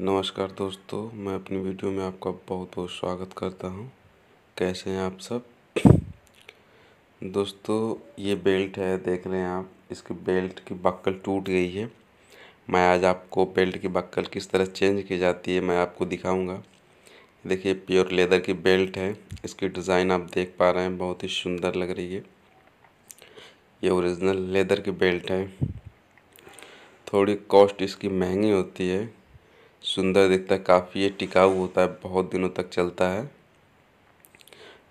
नमस्कार दोस्तों मैं अपनी वीडियो में आपका बहुत बहुत स्वागत करता हूं कैसे हैं आप सब दोस्तों ये बेल्ट है देख रहे हैं आप इसकी बेल्ट की बक्कल टूट गई है मैं आज आपको बेल्ट की बक्कल किस तरह चेंज की जाती है मैं आपको दिखाऊंगा देखिए प्योर लेदर की बेल्ट है इसकी डिज़ाइन आप देख पा रहे हैं बहुत ही सुंदर लग रही है ये ओरिजिनल लेदर की बेल्ट है थोड़ी कॉस्ट इसकी महंगी होती है सुंदर दिखता है काफ़ी ये टिकाऊ होता है बहुत दिनों तक चलता है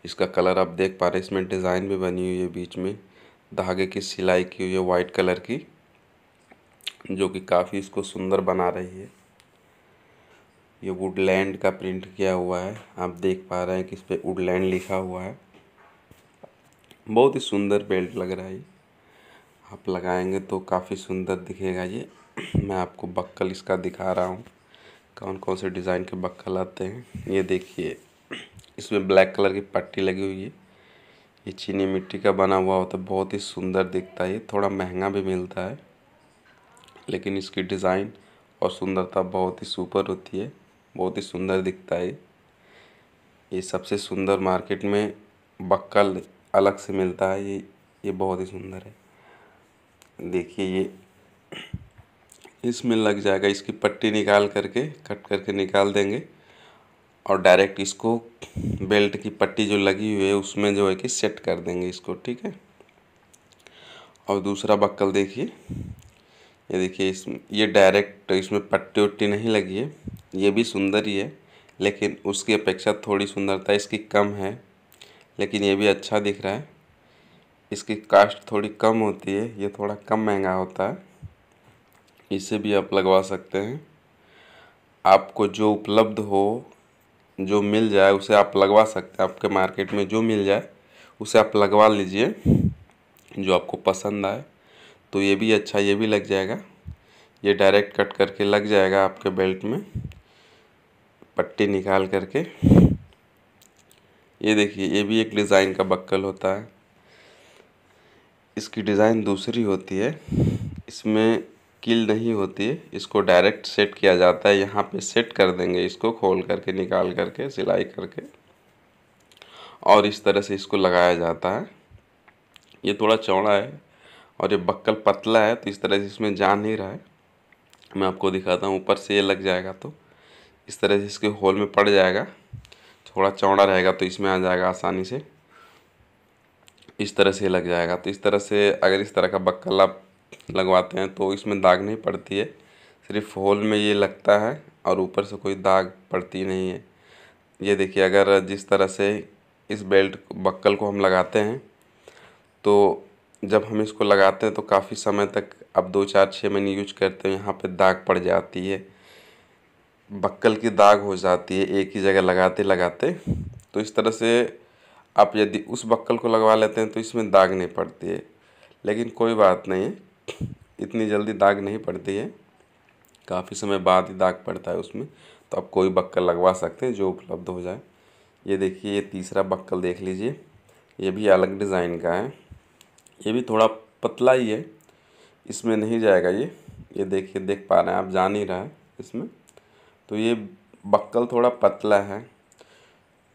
इसका कलर आप देख पा रहे हैं इसमें डिज़ाइन भी बनी हुई है बीच में धागे की सिलाई की हुई है वाइट कलर की जो कि काफ़ी इसको सुंदर बना रही है ये वुडलैंड का प्रिंट किया हुआ है आप देख पा रहे हैं कि इस पर वुडलैंड लिखा हुआ है बहुत ही सुंदर बेल्ट लग रहा है ये आप लगाएंगे तो काफ़ी सुंदर दिखेगा ये मैं आपको बक्कल इसका दिखा रहा हूँ कौन कौन से डिज़ाइन के बक्कल आते हैं ये देखिए इसमें ब्लैक कलर की पट्टी लगी हुई है ये चीनी मिट्टी का बना हुआ होता है बहुत ही सुंदर दिखता है थोड़ा महंगा भी मिलता है लेकिन इसकी डिज़ाइन और सुंदरता बहुत ही सुपर होती है बहुत ही सुंदर दिखता है ये सबसे सुंदर मार्केट में बक्कल अलग से मिलता है ये ये बहुत ही सुंदर है देखिए ये इसमें लग जाएगा इसकी पट्टी निकाल करके कट करके निकाल देंगे और डायरेक्ट इसको बेल्ट की पट्टी जो लगी हुई है उसमें जो है कि सेट कर देंगे इसको ठीक है और दूसरा बक्कल देखिए ये देखिए इस ये डायरेक्ट इसमें पट्टी उट्टी नहीं लगी है ये भी सुंदर ही है लेकिन उसकी अपेक्षा थोड़ी सुंदरता इसकी कम है लेकिन ये भी अच्छा दिख रहा है इसकी कास्ट थोड़ी कम होती है ये थोड़ा कम महंगा होता है इसे भी आप लगवा सकते हैं आपको जो उपलब्ध हो जो मिल जाए उसे आप लगवा सकते हैं आपके मार्केट में जो मिल जाए उसे आप लगवा लीजिए जो आपको पसंद आए तो ये भी अच्छा ये भी लग जाएगा ये डायरेक्ट कट करके लग जाएगा आपके बेल्ट में पट्टी निकाल करके ये देखिए ये भी एक डिज़ाइन का बक्कल होता है इसकी डिज़ाइन दूसरी होती है इसमें किल नहीं होती है इसको डायरेक्ट सेट किया जाता है यहाँ पे सेट कर देंगे इसको खोल करके निकाल करके सिलाई करके और इस तरह से इसको लगाया जाता है ये थोड़ा चौड़ा है और ये बक्कल पतला है तो इस तरह से इसमें जा नहीं रहा है मैं आपको दिखाता हूँ ऊपर से ये लग जाएगा तो इस तरह से इसके होल में पड़ जाएगा थोड़ा चौड़ा रहेगा तो इसमें आ जाएगा आसानी से इस तरह से लग जाएगा तो इस तरह से अगर इस तरह का बक्कल आप लगवाते हैं तो इसमें दाग नहीं पड़ती है सिर्फ होल में ये लगता है और ऊपर से कोई दाग पड़ती नहीं है ये देखिए अगर जिस तरह से इस बेल्ट बक्कल को हम लगाते हैं तो जब हम इसको लगाते हैं तो काफ़ी समय तक आप दो चार छः महीने यूज करते हो यहाँ पे दाग पड़ जाती है बक्कल की दाग हो जाती है एक ही जगह लगाते लगाते तो इस तरह से आप यदि उस बक्कल को लगवा लेते हैं तो इसमें दाग नहीं पड़ती है लेकिन कोई बात नहीं है इतनी जल्दी दाग नहीं पड़ती है काफ़ी समय बाद ही दाग पड़ता है उसमें तो आप कोई बक्कल लगवा सकते हैं जो उपलब्ध हो जाए ये देखिए ये तीसरा बक्कल देख लीजिए ये भी अलग डिज़ाइन का है ये भी थोड़ा पतला ही है इसमें नहीं जाएगा ये ये देखिए देख पा रहे हैं आप जान ही रहा है इसमें तो ये बक्कल थोड़ा पतला है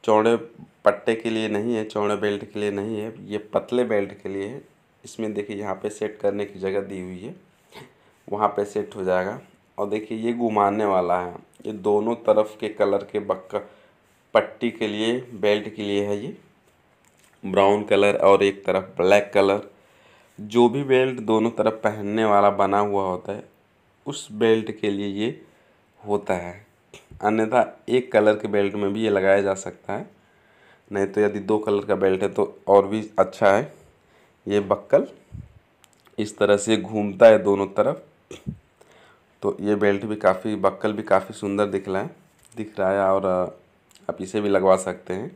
चौड़े पट्टे के लिए नहीं है चौड़े बेल्ट के लिए नहीं है ये पतले बेल्ट के लिए है इसमें देखिए यहाँ पे सेट करने की जगह दी हुई है वहाँ पे सेट हो जाएगा और देखिए ये घुमाने वाला है ये दोनों तरफ के कलर के बक्का पट्टी के लिए बेल्ट के लिए है ये ब्राउन कलर और एक तरफ ब्लैक कलर जो भी बेल्ट दोनों तरफ पहनने वाला बना हुआ होता है उस बेल्ट के लिए ये होता है अन्यथा एक कलर के बेल्ट में भी ये लगाया जा सकता है नहीं तो यदि दो कलर का बेल्ट है तो और भी अच्छा है ये बक्कल इस तरह से घूमता है दोनों तरफ तो ये बेल्ट भी काफ़ी बक्कल भी काफ़ी सुंदर दिख रहा है दिख रहा है और आप इसे भी लगवा सकते हैं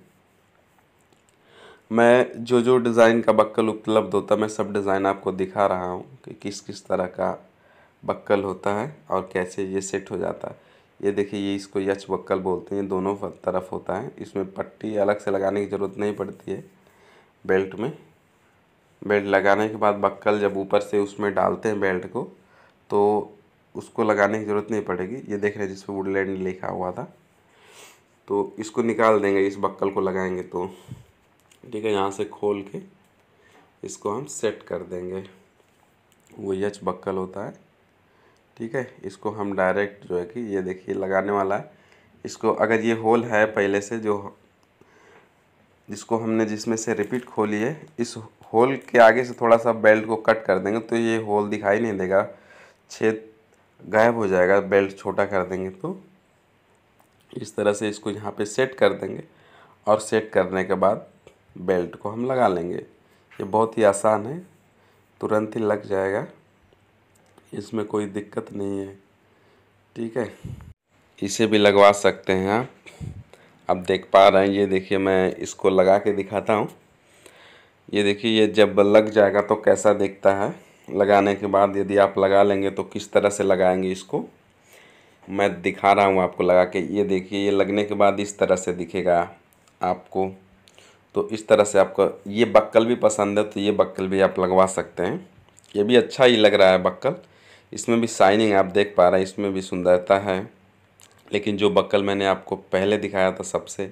मैं जो जो डिज़ाइन का बक्कल उपलब्ध होता है मैं सब डिज़ाइन आपको दिखा रहा हूँ कि किस किस तरह का बक्कल होता है और कैसे ये सेट हो जाता है ये देखिए ये इसको यच बक्कल बोलते हैं दोनों तरफ होता है इसमें पट्टी अलग से लगाने की ज़रूरत नहीं पड़ती है बेल्ट में बेल्ट लगाने के बाद बक्कल जब ऊपर से उसमें डालते हैं बेल्ट को तो उसको लगाने की ज़रूरत नहीं पड़ेगी ये देख रहे हैं जिसमें वुडलैंड लिखा हुआ था तो इसको निकाल देंगे इस बक्कल को लगाएंगे तो ठीक है यहाँ से खोल के इसको हम सेट कर देंगे वो यच बक्कल होता है ठीक है इसको हम डायरेक्ट जो है कि ये देखिए लगाने वाला है इसको अगर ये होल है पहले से जो जिसको हमने जिसमें से रिपीट खोली है इस होल के आगे से थोड़ा सा बेल्ट को कट कर देंगे तो ये होल दिखाई नहीं देगा छेद गायब हो जाएगा बेल्ट छोटा कर देंगे तो इस तरह से इसको यहाँ पे सेट कर देंगे और सेट करने के बाद बेल्ट को हम लगा लेंगे ये बहुत ही आसान है तुरंत ही लग जाएगा इसमें कोई दिक्कत नहीं है ठीक है इसे भी लगवा सकते हैं आप आप देख पा रहे हैं ये देखिए मैं इसको लगा के दिखाता हूँ ये देखिए ये जब लग जाएगा तो कैसा दिखता है लगाने के बाद यदि आप लगा लेंगे तो किस तरह से लगाएंगे इसको मैं दिखा रहा हूँ आपको लगा के ये देखिए ये लगने के बाद इस तरह से दिखेगा आपको तो इस तरह से आपको ये बक्कल भी पसंद है तो ये बक्कल भी आप लगवा सकते हैं ये भी अच्छा ही लग रहा है बक्कल इसमें भी शाइनिंग आप देख पा रहे हैं इसमें भी सुंदरता है लेकिन जो बक्कल मैंने आपको पहले दिखाया था सबसे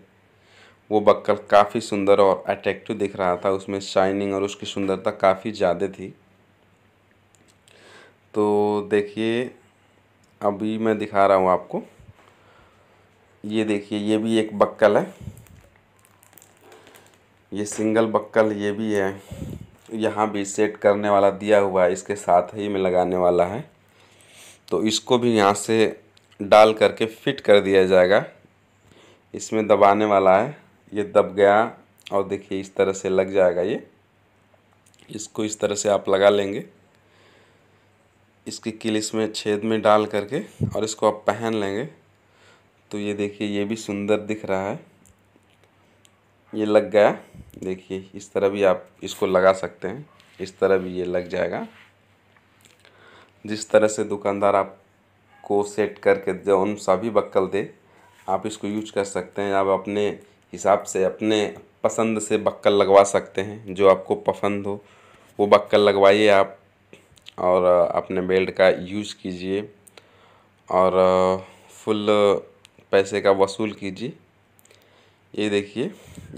वो बक्कल काफ़ी सुंदर और अट्रैक्टिव दिख रहा था उसमें शाइनिंग और उसकी सुंदरता काफ़ी ज़्यादा थी तो देखिए अभी मैं दिखा रहा हूँ आपको ये देखिए ये भी एक बक्कल है ये सिंगल बक्कल ये भी है यहाँ भी सेट करने वाला दिया हुआ है इसके साथ ही में लगाने वाला है तो इसको भी यहाँ से डाल करके फिट कर दिया जाएगा इसमें दबाने वाला है ये दब गया और देखिए इस तरह से लग जाएगा ये इसको इस तरह से आप लगा लेंगे इसकी किल इसमें छेद में डाल करके और इसको आप पहन लेंगे तो ये देखिए ये भी सुंदर दिख रहा है ये लग गया देखिए इस तरह भी आप इसको लगा सकते हैं इस तरह भी ये लग जाएगा जिस तरह से दुकानदार आप को सेट करके जो उन सभी बक्कल दे आप इसको यूज कर सकते हैं आप अपने हिसाब से अपने पसंद से बक्कल लगवा सकते हैं जो आपको पसंद हो वो बक्कल लगवाइए आप और अपने बेल्ट का यूज कीजिए और फुल पैसे का वसूल कीजिए ये देखिए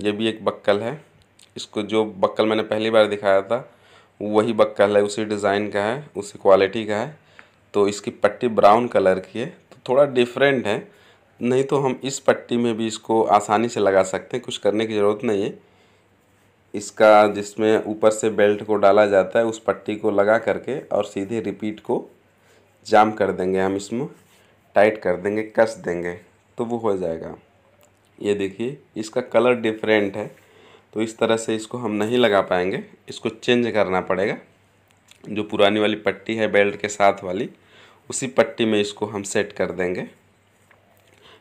ये भी एक बक्कल है इसको जो बक्कल मैंने पहली बार दिखाया था वही बक्कल है उसी डिज़ाइन का है उसी क्वालिटी का है तो इसकी पट्टी ब्राउन कलर की है तो थोड़ा डिफरेंट है नहीं तो हम इस पट्टी में भी इसको आसानी से लगा सकते हैं कुछ करने की ज़रूरत नहीं है इसका जिसमें ऊपर से बेल्ट को डाला जाता है उस पट्टी को लगा करके और सीधे रिपीट को जाम कर देंगे हम इसमें टाइट कर देंगे कस देंगे तो वो हो जाएगा ये देखिए इसका कलर डिफरेंट है तो इस तरह से इसको हम नहीं लगा पाएंगे इसको चेंज करना पड़ेगा जो पुरानी वाली पट्टी है बेल्ट के साथ वाली उसी पट्टी में इसको हम सेट कर देंगे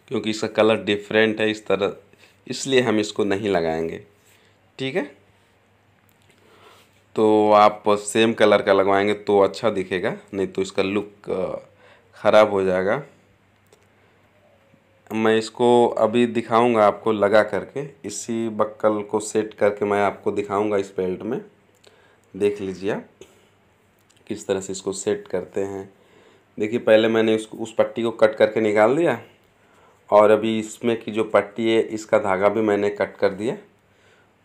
क्योंकि इसका कलर डिफरेंट है इस तरह इसलिए हम इसको नहीं लगाएंगे ठीक है तो आप सेम कलर का लगवाएंगे तो अच्छा दिखेगा नहीं तो इसका लुक ख़राब हो जाएगा मैं इसको अभी दिखाऊंगा आपको लगा करके इसी बक्कल को सेट करके मैं आपको दिखाऊंगा इस बेल्ट में देख लीजिए आप किस तरह से इसको सेट करते हैं देखिए पहले मैंने उस उस पट्टी को कट करके निकाल दिया और अभी इसमें की जो पट्टी है इसका धागा भी मैंने कट कर दिया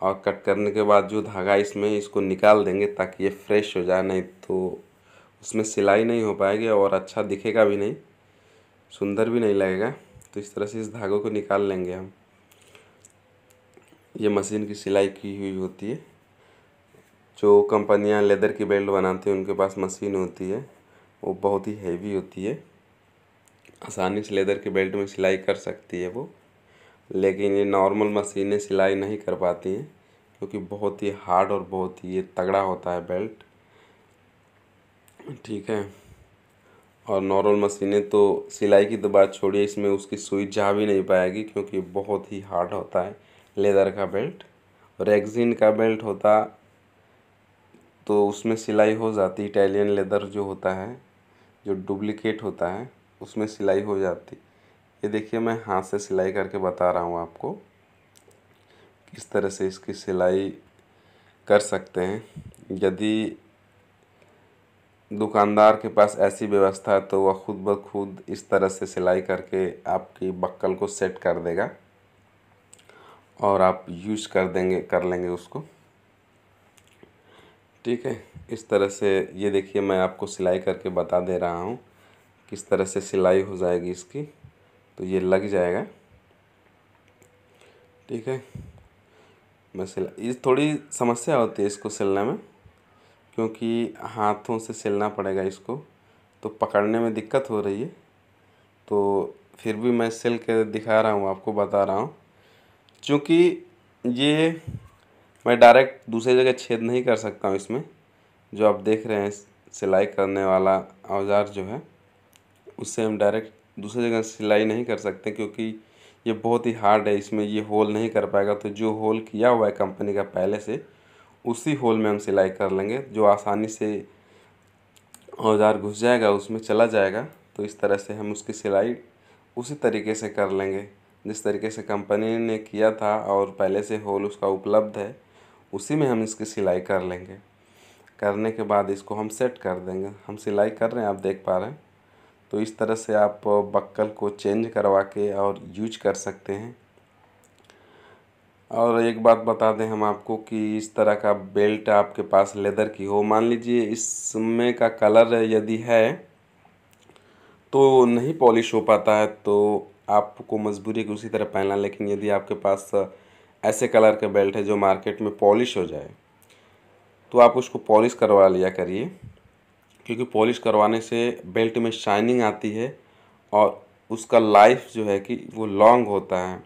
और कट करने के बाद जो धागा इसमें इसको निकाल देंगे ताकि ये फ्रेश हो जाए नहीं तो उसमें सिलाई नहीं हो पाएगी और अच्छा दिखेगा भी नहीं सुंदर भी नहीं लगेगा तो इस तरह से इस धागों को निकाल लेंगे हम ये मशीन की सिलाई की हुई होती है जो कंपनियां लेदर की बेल्ट बनाती हैं उनके पास मशीन होती है वो बहुत ही हैवी होती है आसानी से लेदर के बेल्ट में सिलाई कर सकती है वो लेकिन ये नॉर्मल मशीनें सिलाई नहीं कर पाती हैं क्योंकि बहुत ही हार्ड और बहुत ही ये तगड़ा होता है बेल्ट ठीक है और नॉर्मल मशीनें तो सिलाई की तो बात छोड़िए इसमें उसकी सुई जा भी नहीं पाएगी क्योंकि बहुत ही हार्ड होता है लेदर का बेल्ट एग्जीन का बेल्ट होता तो उसमें सिलाई हो जाती इटालियन लेदर जो होता है जो डुप्लीकेट होता है उसमें सिलाई हो जाती ये देखिए मैं हाथ से सिलाई करके बता रहा हूँ आपको किस तरह से इसकी सिलाई कर सकते हैं यदि दुकानदार के पास ऐसी व्यवस्था है तो वह खुद ब खुद इस तरह से सिलाई करके आपकी बक्कल को सेट कर देगा और आप यूज कर देंगे कर लेंगे उसको ठीक है इस तरह से ये देखिए मैं आपको सिलाई करके बता दे रहा हूँ किस तरह से सिलाई हो जाएगी इसकी तो ये लग जाएगा ठीक है मैं सिला ये थोड़ी समस्या होती है इसको सिलने में क्योंकि हाथों से सिलना पड़ेगा इसको तो पकड़ने में दिक्कत हो रही है तो फिर भी मैं सिल के दिखा रहा हूँ आपको बता रहा हूँ क्योंकि ये मैं डायरेक्ट दूसरी जगह छेद नहीं कर सकता हूँ इसमें जो आप देख रहे हैं सिलाई करने वाला औजार जो है उससे हम डायरेक्ट दूसरी जगह सिलाई नहीं कर सकते क्योंकि ये बहुत ही हार्ड है इसमें ये होल नहीं कर पाएगा तो जो होल किया हुआ है कंपनी का पहले से उसी होल में हम सिलाई कर लेंगे जो आसानी से औजार घुस जाएगा उसमें चला जाएगा तो इस तरह से हम उसकी सिलाई उसी तरीके से कर लेंगे जिस तरीके से कंपनी ने किया था और पहले से होल उसका उपलब्ध है उसी में हम इसकी सिलाई कर लेंगे करने के बाद इसको हम सेट कर देंगे हम सिलाई कर रहे हैं आप देख पा रहे हैं तो इस तरह से आप बक्कल को चेंज करवा के और यूज कर सकते हैं और एक बात बता दें हम आपको कि इस तरह का बेल्ट आपके पास लेदर की हो मान लीजिए इसमें का कलर यदि है तो नहीं पॉलिश हो पाता है तो आपको मजबूरी है कि उसी तरह पहनना लेकिन यदि आपके पास ऐसे कलर के बेल्ट है जो मार्केट में पॉलिश हो जाए तो आप उसको पॉलिश करवा लिया करिए क्योंकि पॉलिश करवाने से बेल्ट में शाइनिंग आती है और उसका लाइफ जो है कि वो लॉन्ग होता है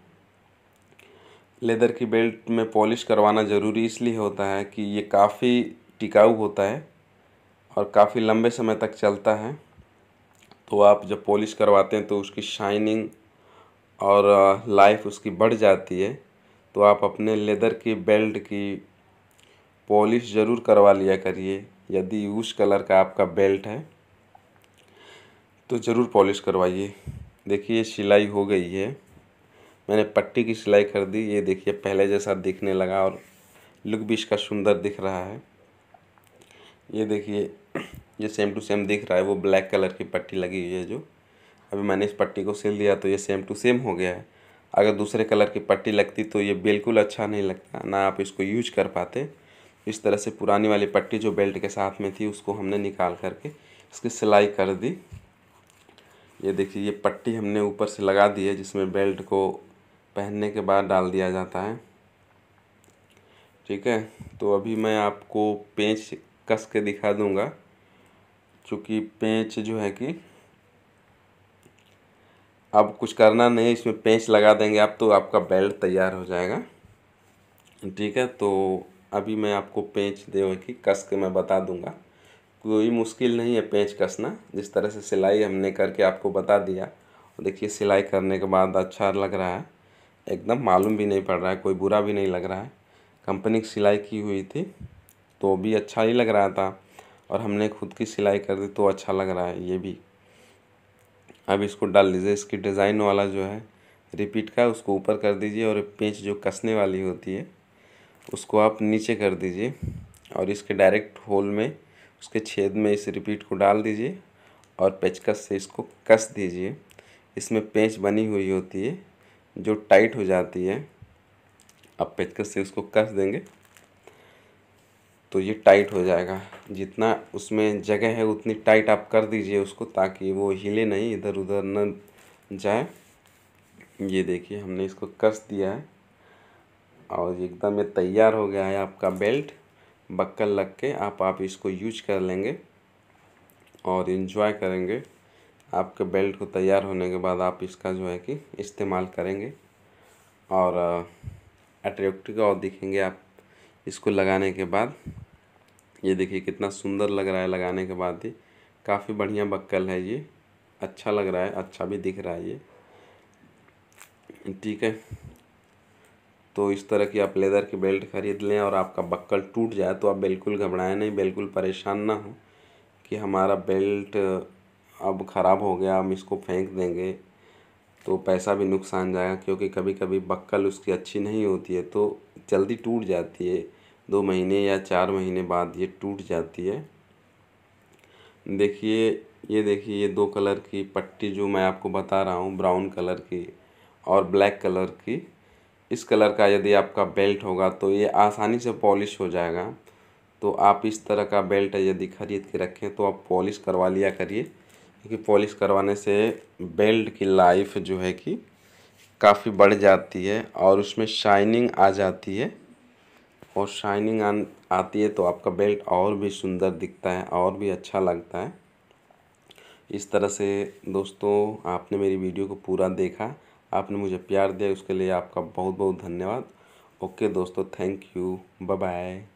लेदर की बेल्ट में पॉलिश करवाना ज़रूरी इसलिए होता है कि ये काफ़ी टिकाऊ होता है और काफ़ी लंबे समय तक चलता है तो आप जब पॉलिश करवाते हैं तो उसकी शाइनिंग और लाइफ उसकी बढ़ जाती है तो आप अपने लेदर की बेल्ट की पॉलिश ज़रूर करवा लिया करिए यदि यूज कलर का आपका बेल्ट है तो ज़रूर पॉलिश करवाइए देखिए सिलाई हो गई है मैंने पट्टी की सिलाई कर दी ये देखिए पहले जैसा दिखने लगा और लुक भी इसका सुंदर दिख रहा है ये देखिए ये सेम टू सेम दिख रहा है वो ब्लैक कलर की पट्टी लगी हुई है जो अभी मैंने इस पट्टी को सिल दिया तो ये सेम टू सेम हो गया है अगर दूसरे कलर की पट्टी लगती तो ये बिल्कुल अच्छा नहीं लगता ना आप इसको यूज कर पाते इस तरह से पुरानी वाली पट्टी जो बेल्ट के साथ में थी उसको हमने निकाल करके इसकी सिलाई कर दी ये देखिए ये पट्टी हमने ऊपर से लगा दी है जिसमें बेल्ट को पहनने के बाद डाल दिया जाता है ठीक है तो अभी मैं आपको पेंच कस के दिखा दूँगा चूँकि पेंच जो है कि अब कुछ करना नहीं इसमें पेंच लगा देंगे आप तो आपका बेल्ट तैयार हो जाएगा ठीक है तो अभी मैं आपको पेंच दे की कस के मैं बता दूंगा कोई मुश्किल नहीं है पेंच कसना जिस तरह से सिलाई हमने करके आपको बता दिया देखिए सिलाई करने के बाद अच्छा लग रहा है एकदम मालूम भी नहीं पड़ रहा है कोई बुरा भी नहीं लग रहा है कंपनी की सिलाई की हुई थी तो भी अच्छा ही लग रहा था और हमने खुद की सिलाई कर दी तो अच्छा लग रहा है ये भी अब इसको डाल दीजिए इसकी डिज़ाइन वाला जो है रिपीट का उसको ऊपर कर दीजिए और पेंच जो कसने वाली होती है उसको आप नीचे कर दीजिए और इसके डायरेक्ट होल में उसके छेद में इस रिपीट को डाल दीजिए और पेचकस से इसको कस दीजिए इसमें पेंच बनी हुई होती है जो टाइट हो जाती है आप पेचकस से उसको कस देंगे तो ये टाइट हो जाएगा जितना उसमें जगह है उतनी टाइट आप कर दीजिए उसको ताकि वो हिले नहीं इधर उधर न जाए ये देखिए हमने इसको कस दिया है और एकदम ये तैयार हो गया है आपका बेल्ट बक्कल लग के आप आप इसको यूज कर लेंगे और इन्जॉय करेंगे आपके बेल्ट को तैयार होने के बाद आप इसका जो है कि इस्तेमाल करेंगे और अट्रैक्टिव और दिखेंगे आप इसको लगाने के बाद ये देखिए कितना सुंदर लग रहा है लगाने के बाद ही काफ़ी बढ़िया बक्कल है ये अच्छा लग रहा है अच्छा भी दिख रहा है ये ठीक है तो इस तरह की आप लेदर की बेल्ट खरीद लें और आपका बक्कल टूट जाए तो आप बिल्कुल घबराएं नहीं बिल्कुल परेशान ना हो कि हमारा बेल्ट अब ख़राब हो गया हम इसको फेंक देंगे तो पैसा भी नुकसान जाएगा क्योंकि कभी कभी बक्कल उसकी अच्छी नहीं होती है तो जल्दी टूट जाती है दो महीने या चार महीने बाद ये टूट जाती है देखिए ये देखिए ये दो कलर की पट्टी जो मैं आपको बता रहा हूँ ब्राउन कलर की और ब्लैक कलर की इस कलर का यदि आपका बेल्ट होगा तो ये आसानी से पॉलिश हो जाएगा तो आप इस तरह का बेल्ट यदि खरीद के रखें तो आप पॉलिश करवा लिया करिए कि पॉलिश करवाने से बेल्ट की लाइफ जो है कि काफ़ी बढ़ जाती है और उसमें शाइनिंग आ जाती है और शाइनिंग आ, आती है तो आपका बेल्ट और भी सुंदर दिखता है और भी अच्छा लगता है इस तरह से दोस्तों आपने मेरी वीडियो को पूरा देखा आपने मुझे प्यार दिया उसके लिए आपका बहुत बहुत धन्यवाद ओके दोस्तों थैंक यू बाय बाय